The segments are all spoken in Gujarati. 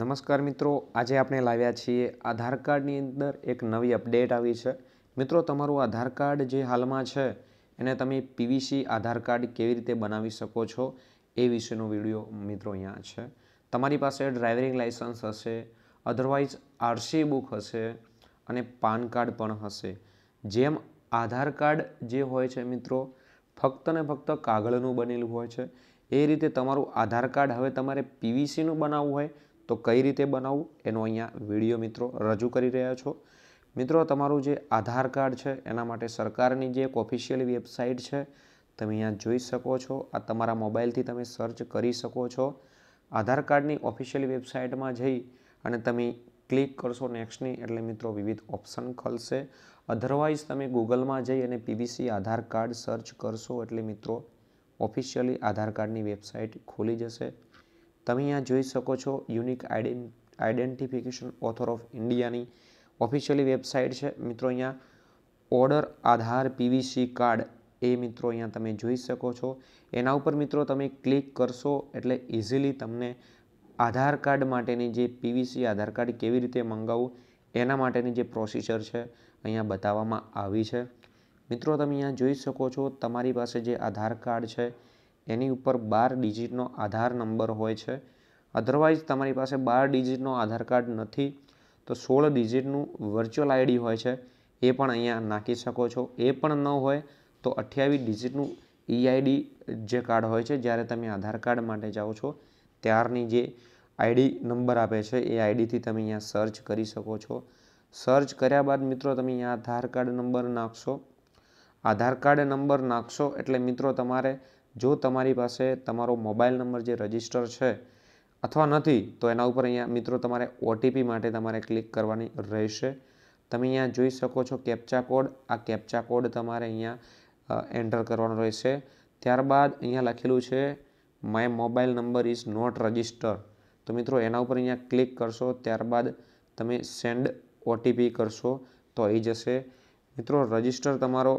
નમસ્કાર મિત્રો આજે આપણે લાવ્યા છીએ આધાર કાર્ડની અંદર એક નવી અપડેટ આવી છે મિત્રો તમારું આધાર કાર્ડ જે હાલમાં છે એને તમે પીવીસી આધાર કાર્ડ કેવી રીતે બનાવી શકો છો એ વિશેનો વિડીયો મિત્રો અહીંયા છે તમારી પાસે ડ્રાઇવિંગ લાઇસન્સ હશે અધરવાઇઝ આરસી બુક હશે અને પાન કાર્ડ પણ હશે જેમ આધાર કાર્ડ જે હોય છે મિત્રો ફક્ત ને ફક્ત કાગળનું બનેલું હોય છે એ રીતે તમારું આધાર કાર્ડ હવે તમારે પીવીસીનું બનાવવું હોય તો કઈ રીતે બનાવવું એનો અહીંયા વિડીયો મિત્રો રજૂ કરી રહ્યા છો મિત્રો તમારું જે આધાર કાર્ડ છે એના માટે સરકારની જે એક ઓફિશિયલ વેબસાઇટ છે તમે અહીંયા જોઈ શકો છો આ તમારા મોબાઈલથી તમે સર્ચ કરી શકો છો આધાર કાર્ડની ઓફિશિયલ વેબસાઇટમાં જઈ અને તમે ક્લિક કરશો નેક્સ્ટની એટલે મિત્રો વિવિધ ઓપ્શન ખલશે અધરવાઇઝ તમે ગૂગલમાં જઈ અને પીવીસી આધાર કાર્ડ સર્ચ કરશો એટલે મિત્રો ઓફિશિયલી આધાર કાર્ડની વેબસાઇટ ખોલી જશે તમે અહીંયા જોઈ શકો છો યુનિક આઈડેન્ટિફિકેશન ઓથર ઓફ ઇન્ડિયાની ઓફિશિયલી વેબસાઇટ છે મિત્રો અહીંયા ઓર્ડર આધાર પીવીસી કાર્ડ એ મિત્રો અહીંયા તમે જોઈ શકો છો એના ઉપર મિત્રો તમે ક્લિક કરશો એટલે ઇઝીલી તમને આધાર કાર્ડ માટેની જે પીવીસી આધાર કાર્ડ કેવી રીતે મંગાવવું એના માટેની જે પ્રોસિજર છે અહીંયા બતાવવામાં આવી છે મિત્રો તમે અહીંયા જોઈ શકો છો તમારી પાસે જે આધાર કાર્ડ છે એની ઉપર બાર ડિજિટનો આધાર નંબર હોય છે અધરવાઇઝ તમારી પાસે બાર ડિજિટનો આધાર કાર્ડ નથી તો સોળ ડિજિટનું વર્ચ્યુઅલ આઈડી હોય છે એ પણ અહીંયા નાખી શકો છો એ પણ ન હોય તો અઠ્યાવીસ ડિજિટનું ઈઆઈડી e જે કાર્ડ હોય છે જ્યારે તમે આધાર કાર્ડ માટે જાઓ છો ત્યારની જે આઈડી નંબર આપે છે એ આઈડીથી તમે અહીંયા સર્ચ કરી શકો છો સર્ચ કર્યા બાદ મિત્રો તમે અહીંયા આધાર કાર્ડ નંબર નાખશો આધાર કાર્ડ નંબર નાખશો એટલે મિત્રો તમારે જો તમારી પાસે તમારો મોબાઈલ નંબર જે રજિસ્ટર છે અથવા નથી તો એના ઉપર અહીંયા મિત્રો તમારે ઓટીપી માટે તમારે ક્લિક કરવાની રહેશે તમે અહીંયા જોઈ શકો છો કેપ્ચા કોડ આ કેપ્ચા કોડ તમારે અહીંયા એન્ટર કરવાનો રહેશે ત્યારબાદ અહીંયા લખેલું છે my mobile number is not register તો મિત્રો એના ઉપર અહીંયા ક્લિક કરશો ત્યારબાદ તમે સેન્ડ ઓટીપી કરશો તો આવી જશે મિત્રો રજિસ્ટર તમારો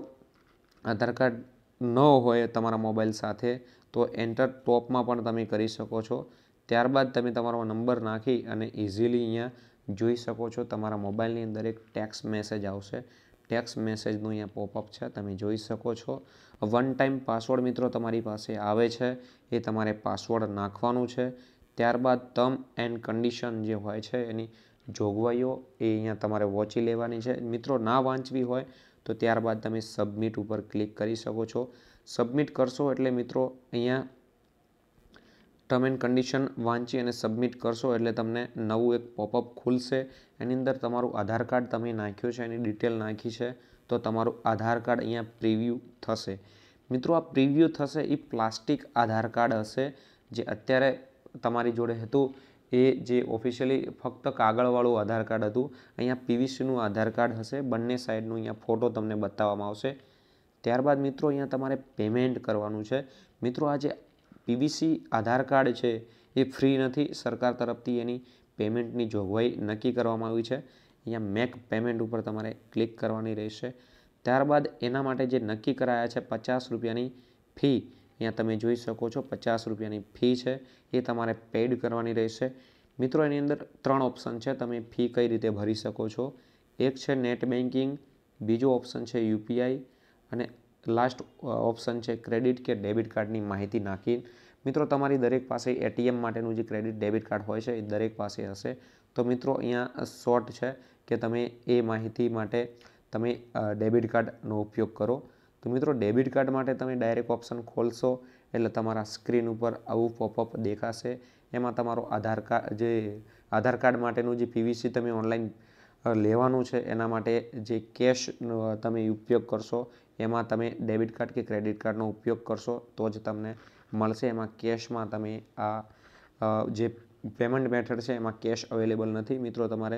આધાર કાર્ડ ન હોય તમારા મોબાઈલ સાથે તો એન્ટર ટોપમાં પણ તમે કરી શકો છો ત્યારબાદ તમે તમારો નંબર નાખી અને ઇઝીલી અહીંયા જોઈ શકો છો તમારા મોબાઈલની અંદર એક ટેક્સ મેસેજ આવશે ટેક્સ મેસેજનું અહીંયા પોપઅપ છે તમે જોઈ શકો છો વન ટાઈમ પાસવર્ડ મિત્રો તમારી પાસે આવે છે એ તમારે પાસવર્ડ નાખવાનું છે ત્યારબાદ ટર્મ એન્ડ કન્ડિશન જે હોય છે એની જોગવાઈઓ એ અહીંયા તમારે વોચી લેવાની છે મિત્રો ના વાંચવી હોય તો ત્યારબાદ તમે સબમિટ ઉપર ક્લિક કરી શકો છો સબમિટ કરશો એટલે મિત્રો અહીંયા ટર્મ એન્ડ કન્ડિશન વાંચી અને સબમિટ કરશો એટલે તમને નવું એક પોપઅપ ખુલશે એની અંદર તમારું આધાર કાર્ડ તમે નાખ્યું છે એની ડિટેલ નાખી છે તો તમારું આધાર કાર્ડ અહીંયા પ્રિવ્યૂ થશે મિત્રો આ પ્રિવ્યૂ થશે એ પ્લાસ્ટિક આધાર કાર્ડ હશે જે અત્યારે તમારી જોડે હતું એ જે ઓફિશિયલી ફક્ત કાગળવાળું આધાર કાર્ડ હતું અહીંયા પીવીસીનું આધાર કાર્ડ હશે બંને સાઈડનું અહીંયા ફોટો તમને બતાવવામાં આવશે ત્યારબાદ મિત્રો અહીંયા તમારે પેમેન્ટ કરવાનું છે મિત્રો આ જે પીવીસી આધાર કાર્ડ છે એ ફ્રી નથી સરકાર તરફથી એની પેમેન્ટની જોગવાઈ નક્કી કરવામાં આવી છે અહીંયા મેક પેમેન્ટ ઉપર તમારે ક્લિક કરવાની રહેશે ત્યારબાદ એના માટે જે નક્કી કરાયા છે પચાસ રૂપિયાની ફી અહીંયા તમે જોઈ શકો છો પચાસ રૂપિયાની ફી છે એ તમારે પેડ કરવાની રહેશે મિત્રો એની અંદર ત્રણ ઓપ્શન છે તમે ફી કઈ રીતે ભરી શકો છો એક છે નેટ બેન્કિંગ બીજો ઓપ્શન છે યુપીઆઈ અને લાસ્ટ ઓપ્શન છે ક્રેડિટ કે ડેબિટ કાર્ડની માહિતી નાખી મિત્રો તમારી દરેક પાસે એટીએમ માટેનું જે ક્રેડિટ ડેબિટ કાર્ડ હોય છે એ દરેક પાસે હશે તો મિત્રો અહીંયા શોર્ટ છે કે તમે એ માહિતી માટે તમે ડેબિટ કાર્ડનો ઉપયોગ કરો તો મિત્રો ડેબિટ કાર્ડ માટે તમે ડાયરેક્ટ ઓપ્શન ખોલશો એટલે તમારા સ્ક્રીન ઉપર આવું પોપઅપ દેખાશે એમાં તમારો આધાર કાર્ડ જે આધાર કાર્ડ માટેનું જે પીવીસી તમે ઓનલાઈન લેવાનું છે એના માટે જે કેશ તમે ઉપયોગ કરશો એમાં તમે ડેબિટ કાર્ડ કે ક્રેડિટ કાર્ડનો ઉપયોગ કરશો તો જ તમને મળશે એમાં કેશમાં તમે આ જે પેમેન્ટ મેથડ છે એમાં કેશ અવેલેબલ નથી મિત્રો તમારે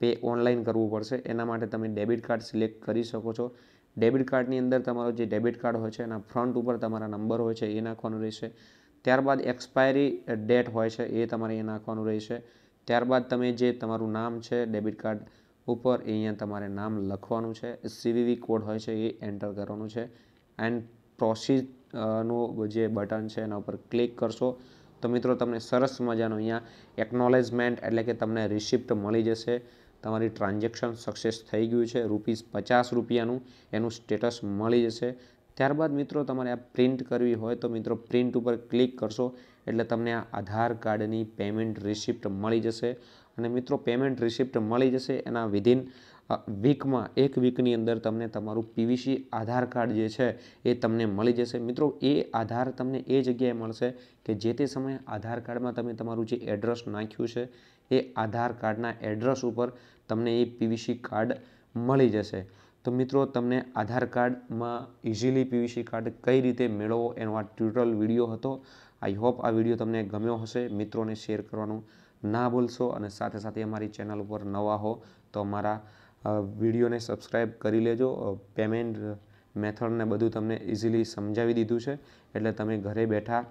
પે ઓનલાઈન કરવું પડશે એના માટે તમે ડેબિટ કાર્ડ સિલેક્ટ કરી શકો છો ડેબિટ કાર્ડની અંદર તમારો જે ડેબિટ કાર્ડ હોય છે એના ફ્રન્ટ ઉપર તમારા નંબર હોય છે એ નાખવાનો રહેશે ત્યારબાદ એક્સપાયરી ડેટ હોય છે એ તમારે એ નાખવાનું રહેશે ત્યારબાદ તમે જે તમારું નામ છે ડેબિટ કાર્ડ ઉપર એ અહીંયા તમારે નામ લખવાનું છે સીવીવી કોડ હોય છે એ એન્ટર કરવાનું છે એન્ડ પ્રોસીજ નું જે બટન છે એના ઉપર ક્લિક કરશો તો મિત્રો તમને સરસ મજાનું અહીંયા એકનોલેજમેન્ટ એટલે કે તમને રિસિપ્ટ મળી જશે તમારી ટ્રાન્ઝેક્શન સક્સેસ થઈ ગયું છે રૂપીસ પચાસ રૂપિયાનું એનું સ્ટેટસ મળી જશે ત્યારબાદ મિત્રો તમારે આ પ્રિન્ટ કરવી હોય તો મિત્રો પ્રિન્ટ ઉપર ક્લિક કરશો એટલે તમને આ આધાર કાર્ડની પેમેન્ટ રિસિપ્ટ મળી જશે અને મિત્રો પેમેન્ટ રિસિપ્ટ મળી જશે એના વિધિન વીકમાં એક વીકની અંદર તમને તમારું પીવીસી આધાર કાર્ડ જે છે એ તમને મળી જશે મિત્રો એ આધાર તમને એ જગ્યાએ મળશે કે જે તે સમયે આધાર કાર્ડમાં તમે તમારું જે એડ્રેસ નાખ્યું છે એ આધાર કાર્ડના એડ્રેસ ઉપર તમને એ પીવીસી કાર્ડ મળી જશે તો મિત્રો તમને આધાર કાર્ડમાં ઇઝીલી પીવીસી કાર્ડ કઈ રીતે મેળવવો એનો આ ટ્યુટોરિયલ વિડીયો હતો આઈ હોપ આ વિડીયો તમને ગમ્યો હશે મિત્રોને શેર કરવાનું ના ભૂલશો અને સાથે સાથે અમારી ચેનલ ઉપર નવા હો તો અમારા વિડીયોને સબસ્ક્રાઈબ કરી લેજો પેમેન્ટ મેથડને બધું તમને ઇઝીલી સમજાવી દીધું છે એટલે તમે ઘરે બેઠા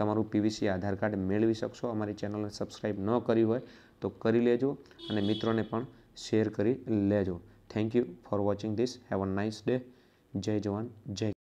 તમારું પીવીસી આધાર કાર્ડ મેળવી શકશો અમારી ચેનલને સબસ્ક્રાઈબ ન કરી હોય તો કરી લેજો અને મિત્રોને પણ શેર કરી લેજો thank you for watching this have a nice day જય જવાન જય